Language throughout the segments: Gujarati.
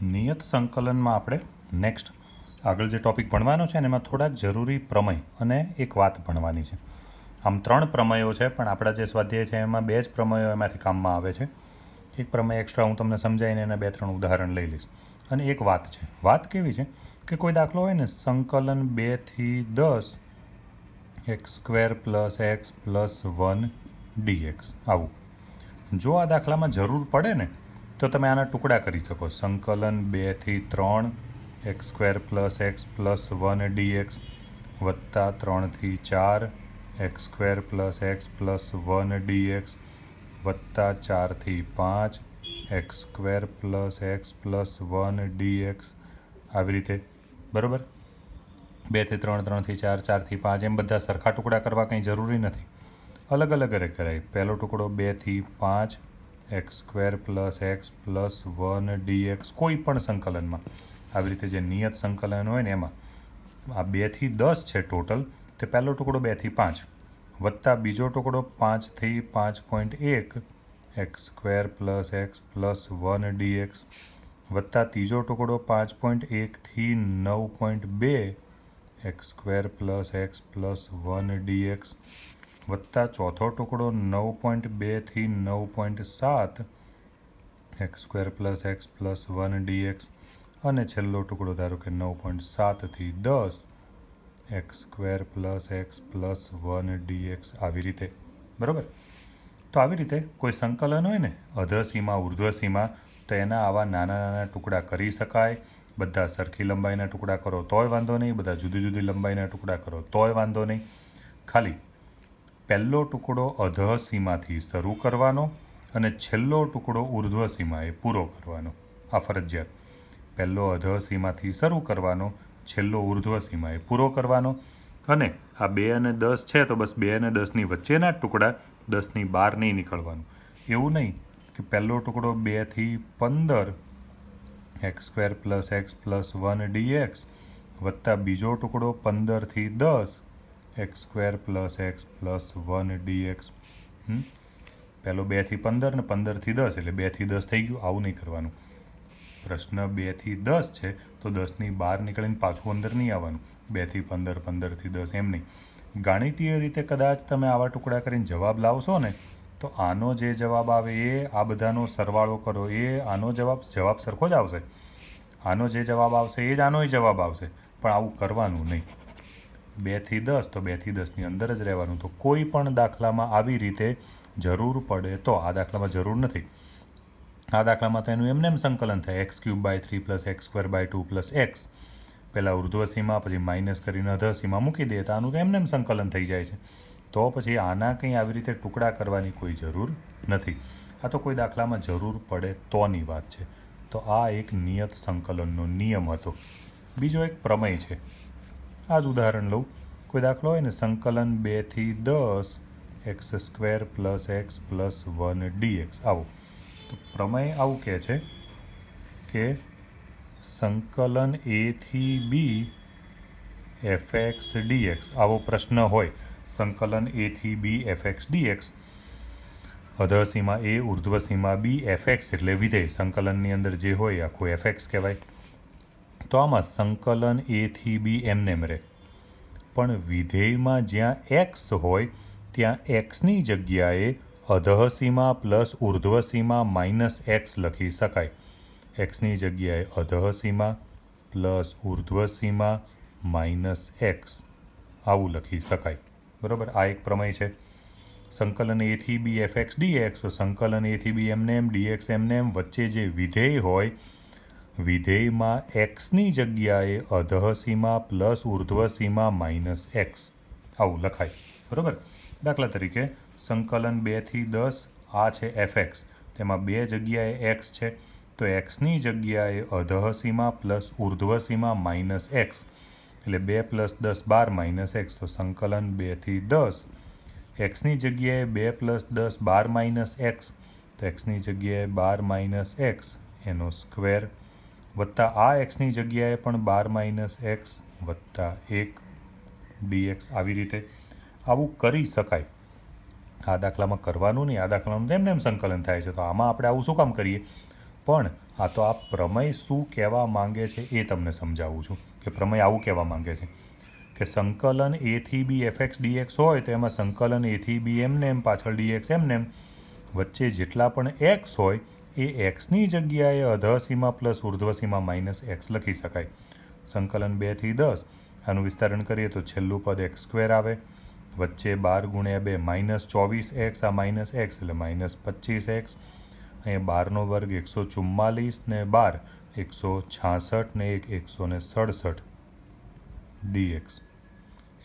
નિયત સંકલનમાં આપણે નેક્સ્ટ આગળ જે ટોપિક ભણવાનો છે એમાં થોડા જરૂરી પ્રમેય અને એક વાત ભણવાની છે આમ ત્રણ પ્રમેયો છે પણ આપણા જે સ્વાધ્યાય છે એમાં બે જ પ્રમેયો એમાંથી કામમાં આવે છે એક પ્રમેય એક્સ્ટ્રા હું તમને સમજાવીને એના બે ત્રણ ઉદાહરણ લઈ લઈશ અને એક વાત છે વાત કેવી છે કે કોઈ દાખલો હોય ને સંકલન બેથી દસ x square plus x plus one dx આવું જો આ દાખલામાં જરૂર પડે ને તો તમે આના ટુકડા કરી શકો સંકલન બેથી ત્રણ x square plus x plus one dx વત્તા ત્રણથી ચાર x square plus x plus one dx વત્તા ચારથી પાંચ x square plus x plus one dx આવી રીતે બરાબર બેથી ત્રણ ત્રણથી ચાર ચારથી પાંચ એમ બધા સરખા ટુકડા કરવા કંઈ જરૂરી નથી અલગ અલગ કરે કરાય પહેલો ટુકડો બેથી પાંચ x square plus x plus one dx કોઈ પણ સંકલનમાં આવી રીતે જે નિયત સંકલન હોય ને એમાં આ બેથી દસ છે ટોટલ તે પહેલો ટુકડો બેથી પાંચ વત્તા બીજો ટુકડો પાંચથી પાંચ પોઈન્ટ એક x square plus x plus one dx વત્તા ત્રીજો ટુકડો પાંચ પોઈન્ટ એકથી નવ પોઈન્ટ બે x square plus x plus one dx વત્તા ચોથો ટુકડો નવ પોઈન્ટ બેથી નવ પોઈન્ટ સાત x square plus x plus one dx અને છેલ્લો ટુકડો ધારો કે નવ પોઈન્ટ સાતથી દસ x square plus x plus one dx આવી રીતે બરાબર તો આવી રીતે કોઈ સંકલન હોય ને અધર સીમા તો એના આવા નાના નાના ટુકડા કરી શકાય બધા સરખી લંબાઈના ટુકડા કરો તોય વાંધો નહીં બધા જુદી જુદી લંબાઈના ટુકડા કરો તોય વાંધો નહીં ખાલી પહેલો ટુકડો અધઃ શરૂ કરવાનો અને છેલ્લો ટુકડો ઉર્ધ્વ સીમાએ પૂરો કરવાનો આ ફરજિયાત પહેલો અધઃ શરૂ કરવાનો છેલ્લો ઉર્ધ્વ સીમાએ પૂરો કરવાનો અને આ બે અને દસ છે તો બસ બે અને દસની વચ્ચેના ટુકડા દસની બહાર નહીં નીકળવાનું એવું નહીં કે પહેલો ટુકડો બેથી પંદર x square plus x plus one dx વત્તા બીજો ટુકડો પંદરથી દસ x square plus x plus one d x પહેલો બેથી પંદર ને પંદરથી દસ એટલે બેથી દસ થઈ ગયું આવું નહીં કરવાનું પ્રશ્ન બેથી દસ છે તો દસની બહાર નીકળીને પાછું અંદર નહીં આવવાનું બેથી પંદર પંદરથી દસ એમ નહીં ગાણિતીય રીતે કદાચ તમે આવા ટુકડા કરીને જવાબ લાવશો ને તો આનો જે જવાબ આવે એ આ બધાનો સરવાળો કરો એ આનો જવાબ જવાબ સરખો જ આવશે આનો જે જવાબ આવશે એ જ આનોય જવાબ આવશે પણ આવું કરવાનું નહીં બેથી દસ તો બેથી દસની અંદર જ રહેવાનું તો કોઈ પણ દાખલામાં આવી રીતે જરૂર પડે તો આ દાખલામાં જરૂર નથી આ દાખલામાં તો એનું એમને એમ સંકલન થાય x cube by three plus x square by two plus x પહેલાં ઉર્ધ્વ ઉર્ધ્વસીમાં પછી માઇનસ કરીને અધસીમાં મૂકી દે તો આનું તો એમને એમ સંકલન થઈ જાય છે તો પછી આના કંઈ આવી રીતે ટુકડા કરવાની કોઈ જરૂર નથી આ તો કોઈ દાખલામાં જરૂર પડે તોની વાત છે તો આ એક નિયત સંકલનનો નિયમ હતો બીજો એક પ્રમેય છે આ જ ઉદાહરણ લઉં કોઈ દાખલો હોય ને સંકલન બેથી દસ x square plus x plus one dx આવો તો પ્રમેય આવું કહે છે કે સંકલન એથી બી એફ એક્સ ડીએક્સ આવો પ્રશ્ન હોય સંકલન એથી બી એફ એક્સ ડીએક્સ અધસીમા એ ઉર્ધ્વસીમા બી એફ એક્સ એટલે વિધેય સંકલનની અંદર જે હોય આખું એફ એક્સ કહેવાય તો આમાં સંકલન એથી બી એમનેમ રહે પણ વિધેયમાં જ્યાં એક્સ હોય ત્યાં એક્સની જગ્યાએ અધઃસીમા પ્લસ ઉર્ધ્વસીમાં માઇનસ એક્સ લખી શકાય એક્સની જગ્યાએ અધહસીમાં પ્લસ ઉર્ધ્વસીમાં માઇનસ એક્સ આવું લખી શકાય બરાબર આ એક પ્રમેય છે સંકલન એ થી b f x d x સંકલન એથી બી એમને એમ ડી એક્સ એમને એમ વચ્ચે જે વિધેય હોય વિધેયમાં એક્સની જગ્યાએ અધઃસીમા પ્લસ ઉર્ધ્વસીમા માઇનસ એક્સ આવું લખાય બરાબર દાખલા તરીકે સંકલન બેથી દસ આ છે એફ એક્સ તેમાં બે જગ્યાએ એક્સ છે તો એક્સની જગ્યાએ અધઃસીમા પ્લસ ઉર્ધ્વસીમા માઇનસ એક્સ એટલે બે પ્લસ દસ બાર માઇનસ એક્સ તો સંકલન બેથી દસ એક્સની જગ્યાએ બે પ્લસ દસ બાર માઇનસ એક્સ તો એક્સની જગ્યાએ બાર માઇનસ એક્સ એનો સ્ક્વેર વત્તા આ એક્સની જગ્યાએ પણ બાર માઇનસ એક્સ વત્તા એક ડીએક્સ આવી રીતે આવું કરી શકાય આ દાખલામાં કરવાનું નહીં આ દાખલાનું ને એમ સંકલન થાય છે તો આમાં આપણે આવું શું કામ કરીએ પણ આ તો આ પ્રમેય શું કહેવા માંગે છે એ તમને સમજાવું છું કે પ્રમેય આવું કહેવા માંગે છે કે સંકલન એથી બી એફ એફએક્સ ડીએક્સ હોય તો એમાં સંકલન એથી બી એમને એમ પાછળ ડીએક્સ એમને એમ વચ્ચે જેટલા પણ એક્સ હોય એ એક્સની જગ્યાએ અધસીમા પ્લસ ઉર્ધ્વસીમા માઇનસ એક્સ લખી શકાય સંકલન બેથી દસ આનું વિસ્તરણ કરીએ તો છેલ્લું પદ એક્સ સ્ક્વેર આવે વચ્ચે બાર ગુણ્યા બે માઇનસ ચોવીસ એક્સ આ માઇનસ એક્સ એટલે માઇનસ પચીસ એક્સ અહીંયા બારનો વર્ગ એકસો ચુમ્માલીસ ને બાર એકસો છાસઠ ને એક એકસો ને સડસઠ ડીએક્સ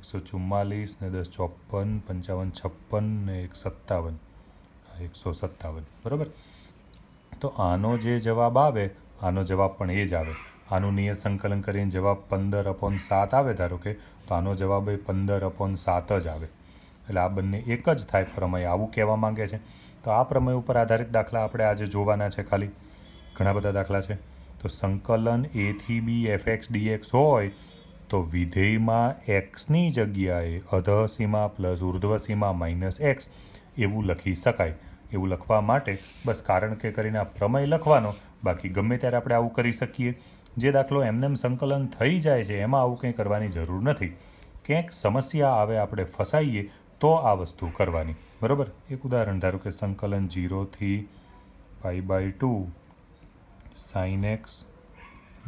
એકસો ચુમ્માલીસ ને દસ ચોપન પંચાવન છપ્પન ને એક સત્તાવન એકસો સત્તાવન બરાબર તો આનો જે જવાબ આવે આનો જવાબ પણ એ જ આવે આનું નિયત સંકલન કરીને જવાબ પંદર અપોન સાત આવે ધારો કે તો આનો જવાબ એ પંદર અપોન સાત જ આવે એટલે આ બંને એક જ થાય પ્રમેય આવું કહેવા માંગે છે તો આ પ્રમેય ઉપર આધારિત દાખલા આપણે આજે જોવાના છે ખાલી ઘણા બધા દાખલા છે તો સંકલન એથી બી એફ એક્સ ડીએક્સ હોય તો વિધેયમાં એક્સની જગ્યાએ અધસીમા પ્લસ ઉર્ધ્વસીમા માઇનસ એક્સ એવું લખી શકાય એવું લખવા માટે બસ કારણ કે કરીને આ પ્રમેય લખવાનો બાકી ગમે ત્યારે આપણે આવું કરી શકીએ જે દાખલો એમનેમ સંકલન થઈ જાય છે એમાં આવું કંઈ કરવાની જરૂર નથી ક્યાંક સમસ્યા આવે આપણે ફસાઈએ તો આ વસ્તુ કરવાની બરાબર એક ઉદાહરણ ધારો કે સંકલન જીરોથી pi by two sine x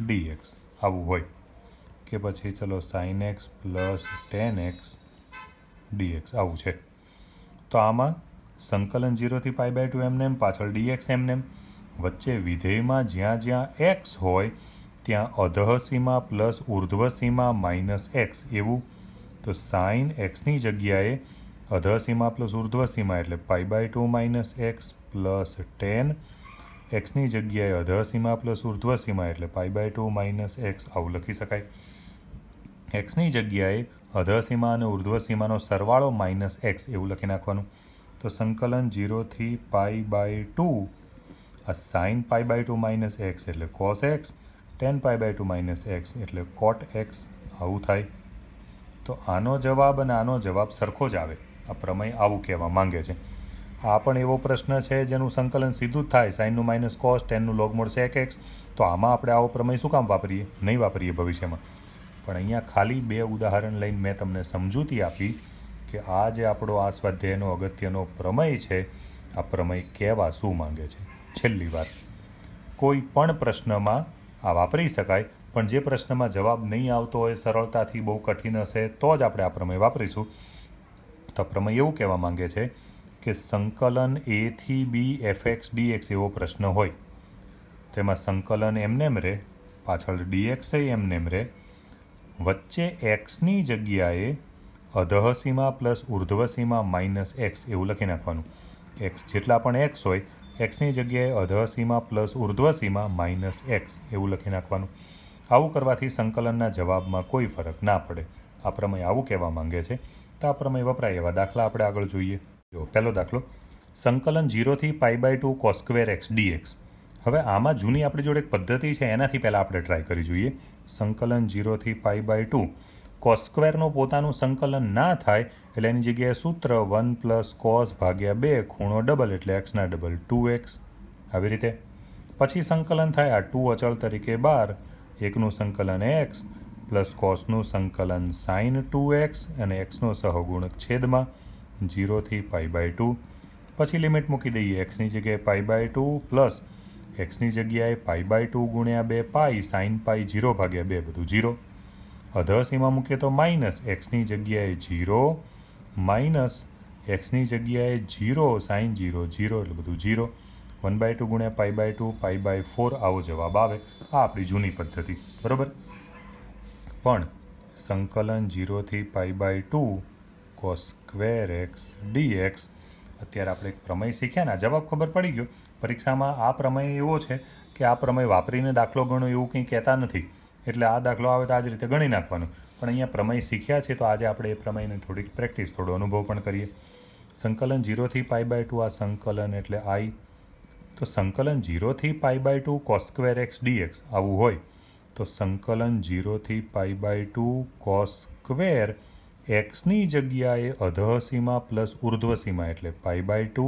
dx આવું હોય કે પછી ચલો sine x plus tan x dx આવું છે તો આમાં સંકલન જીરોથી પાઈ બાય ટુ એમને એમ પાછળ ડીએક્સ એમને એમ વચ્ચે વિધેયમાં જ્યાં જ્યાં એક્સ હોય ત્યાં અધઃ પ્લસ ઉર્ધ્વસીમા માઇનસ એક્સ એવું તો સાઇન એક્સની જગ્યાએ અધઃ પ્લસ ઉર્ધ્વ સીમા એટલે pi by two minus x plus tan એક્સની જગ્યાએ અધર પ્લસ ઉર્ધ્વ સીમા એટલે pi by two minus x આવું લખી શકાય એક્સની જગ્યાએ અધર અને ઉર્ધ્વ સીમાનો સરવાળો માઇનસ એક્સ એવું લખી નાખવાનું તો સંકલન જીરોથી પાઈ બાય ટુ આ sine pi by two minus x એટલે cos x tan pi by two minus x એટલે કોટ એક્સ આવું થાય તો આનો જવાબ અને આનો જવાબ સરખો જ આવે આ પ્રમેય આવું કહેવા માંગે છે આ પણ એવો પ્રશ્ન છે જેનું સંકલન સીધું જ થાય સાઇનનું માઇનસ કોસ ટેનનું લોગ મળશે સેક એક્સ તો આમાં આપણે આવો પ્રમેય શું કામ વાપરીએ નહીં વાપરીએ ભવિષ્યમાં પણ અહીંયા ખાલી બે ઉદાહરણ લઈને મેં તમને સમજૂતી આપી કે આ જે આપણો આ સ્વાધ્યાયનો અગત્યનો પ્રમેય છે આ પ્રમેય કહેવા શું માંગે છે છેલ્લી વાર કોઈ પણ પ્રશ્નમાં આ વાપરી શકાય પણ જે પ્રશ્નમાં જવાબ નહીં આવતો હોય સરળતાથી બહુ કઠિન હશે તો જ આપણે આ પ્રમેય વાપરીશું તો પ્રમેય એવું કહેવા માંગે છે કે સંકલન એથી બી એફ એક્સ ડીએક્સ એવો પ્રશ્ન હોય તેમાં સંકલન એમનેમ રહે પાછળ ડીએક્સ એમનેમ રહે વચ્ચે એક્સની જગ્યાએ અધઃસીમા પ્લસ ઉર્ધ્વસીમા માઇનસ એક્સ એવું લખી નાખવાનું એક્સ જેટલા પણ એક્સ હોય એક્સની જગ્યાએ અધઃસીમા પ્લસ ઉર્ધ્વસીમા માઇનસ એક્સ એવું લખી નાખવાનું આવું કરવાથી સંકલનના જવાબમાં કોઈ ફરક ના પડે આ પ્રમેય આવું કહેવા માંગે છે તો આ પ્રમેય વપરાય એવા દાખલા આપણે આગળ જોઈએ જો પહેલો દાખલો સંકલન જીરોથી pi by two cos square x dx હવે આમાં જૂની આપણી જોડે એક પદ્ધતિ છે એનાથી પહેલાં આપણે ટ્રાય કરી જોઈએ સંકલન જીરોથી પાઈ બાય ટુ કોસ સ્ક્વેરનું પોતાનું સંકલન ના થાય એટલે એની જગ્યાએ સૂત્ર વન પ્લસ કોસ ભાગ્યા બે ખૂણો ડબલ એટલે એક્સના ડબલ ટુ એક્સ આવી રીતે પછી સંકલન થાય આ ટુ અચળ તરીકે બાર એકનું સંકલન એક્સ પ્લસ કોસનું સંકલન સાઇન ટુ એક્સ અને એક્સનો સહગુણક છેદમાં જીરોથી પાઈ બાય ટુ પછી લિમિટ મૂકી દઈએ એક્સની જગ્યાએ પાઈ બાય ટુ પ્લસ એક્સની જગ્યાએ પાઈ બાય ટુ ગુણ્યા બે પાઈ સાઇન પાઈ જીરો ભાગ્યા બે બધું જીરો અધર સીમા મૂકીએ તો માઇનસ એક્સની જગ્યાએ જીરો માઇનસ એક્સની જગ્યાએ જીરો સાઇન જીરો જીરો એટલે બધું જીરો વન બાય ટુ ગુણ્યા pi by two pi by four આવો જવાબ આવે આ આપણી જૂની પદ્ધતિ બરાબર પણ સંકલન જીરોથી pi by two cos square x d x અત્યારે આપણે એક પ્રમેય શીખ્યા ને જવાબ ખબર પડી ગયો પરીક્ષામાં આ પ્રમેય એવો છે કે આ પ્રમેય વાપરીને દાખલો ગણો એવું કંઈ કહેતા નથી એટલે આ દાખલો આવે તો આ જ રીતે ગણી નાખવાનું પણ અહીંયા પ્રમેય શીખ્યા છે તો આજે આપણે એ પ્રમેયને થોડીક પ્રેક્ટિસ થોડો અનુભવ પણ કરીએ સંકલન જીરોથી પાઈ બાય ટુ આ સંકલન એટલે આઈ તો સંકલન જીરોથી pi by two cos square x dx આવું હોય તો સંકલન જીરોથી પાઈ બાય ટુ કોસ્ક્વેર એક્સની જગ્યાએ અધઃસીમા પ્લસ ઉર્ધ્વસીમા એટલે pi by two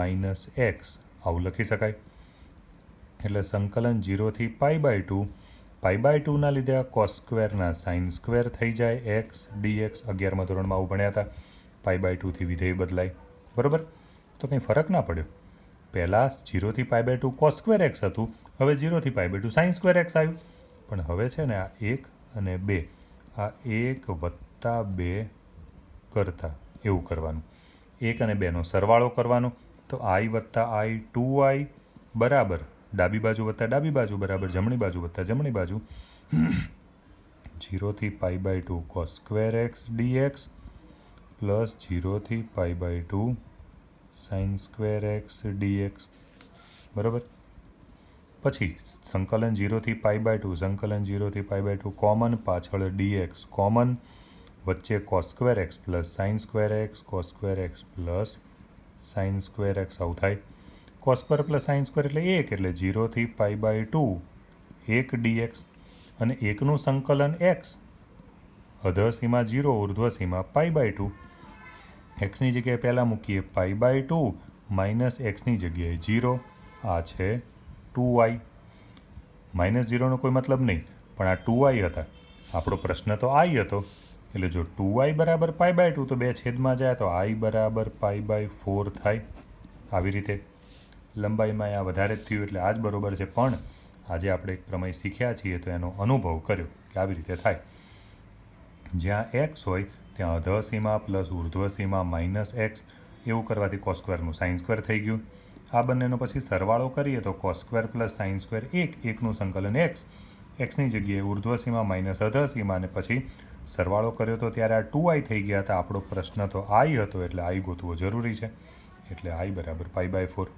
minus x આવું લખી શકાય એટલે સંકલન જીરોથી pi by two pi by ટુના લીધે આ કોસ સ્ક્વેરના સાઇન સ્ક્વેર થઈ જાય એક્સ ડી એક્સ અગિયારમાં ધોરણમાં આવું ભણ્યા હતા પાઈ બાય ટુથી વિધેય બદલાય બરાબર તો કંઈ ફરક ના પડ્યો પહેલાં જીરોથી pi by two cos square x હતું હવે જીરોથી pi by two sine square x આવ્યું પણ હવે છે ને આ એક અને બે આ એક વત્તા બે કરતા એવું કરવાનું એક અને બેનો સરવાળો કરવાનો તો આઈ વત્તા આઈ ટુ આઈ બરાબર ડાબી બાજુ વત્તા ડાબી બાજુ બરાબર જમણી બાજુ વત્તા જમણી બાજુ જીરોથી pi by two cos square x dx plus જીરોથી pi by two sine square x dx બરાબર પછી સંકલન જીરોથી પાઈ બાય ટુ સંકલન જીરોથી પાઈ બાય ટુ કોમન પાછળ ડીએક્સ કોમન વચ્ચે cos square x plus sine square x cos square x plus sine square x આવું થાય cos square plus sine square એટલે એક એટલે ઝીરોથી પાઈ બાય ટુ એક ડીએક્સ અને એકનું સંકલન એક્સ અધર જીરો ઝીરો ઉર્ધ્વ સીમા પાઈ બાય ટુ એક્સની જગ્યાએ પહેલાં મૂકીએ પાઈ બાય ટુ માઇનસ એક્સની જગ્યાએ જીરો આ છે ટુ વાય માઇનસ ઝીરોનો કોઈ મતલબ નહીં પણ આ ટુ વાય હતા આપણો પ્રશ્ન તો આઈ હતો એટલે જો ટુ વાય બરાબર પાઈ બાય ટુ તો બે છેદમાં જાય તો આઈ બરાબર પાઈ બાય ફોર થાય આવી રીતે લંબાઈમાં આ વધારે જ થયું એટલે આ જ બરાબર છે પણ આજે આપણે એક પ્રમેય શીખ્યા છીએ તો એનો અનુભવ કર્યો કે આવી રીતે થાય જ્યાં એક્સ હોય ત્યાં અધ સીમા પ્લસ ઉર્ધ્વ સીમા માઇનસ એક્સ એવું કરવાથી કોસ્ક્વેરનું સ્ક્વેરનું સાઇન સ્ક્વેર થઈ ગયું આ બંનેનો પછી સરવાળો કરીએ તો cos square plus sines square એક એકનું સંકલન એક્સ એક્સની જગ્યાએ ઉર્ધ્વ સીમા માઇનસ અધ સીમા અને પછી સરવાળો કર્યો તો ત્યારે આ ટુ આઈ થઈ ગયા હતા આપણો પ્રશ્ન તો આઈ હતો એટલે આઈ ગોતવો જરૂરી છે એટલે આઈ બરાબર પાઈ બાય ફોર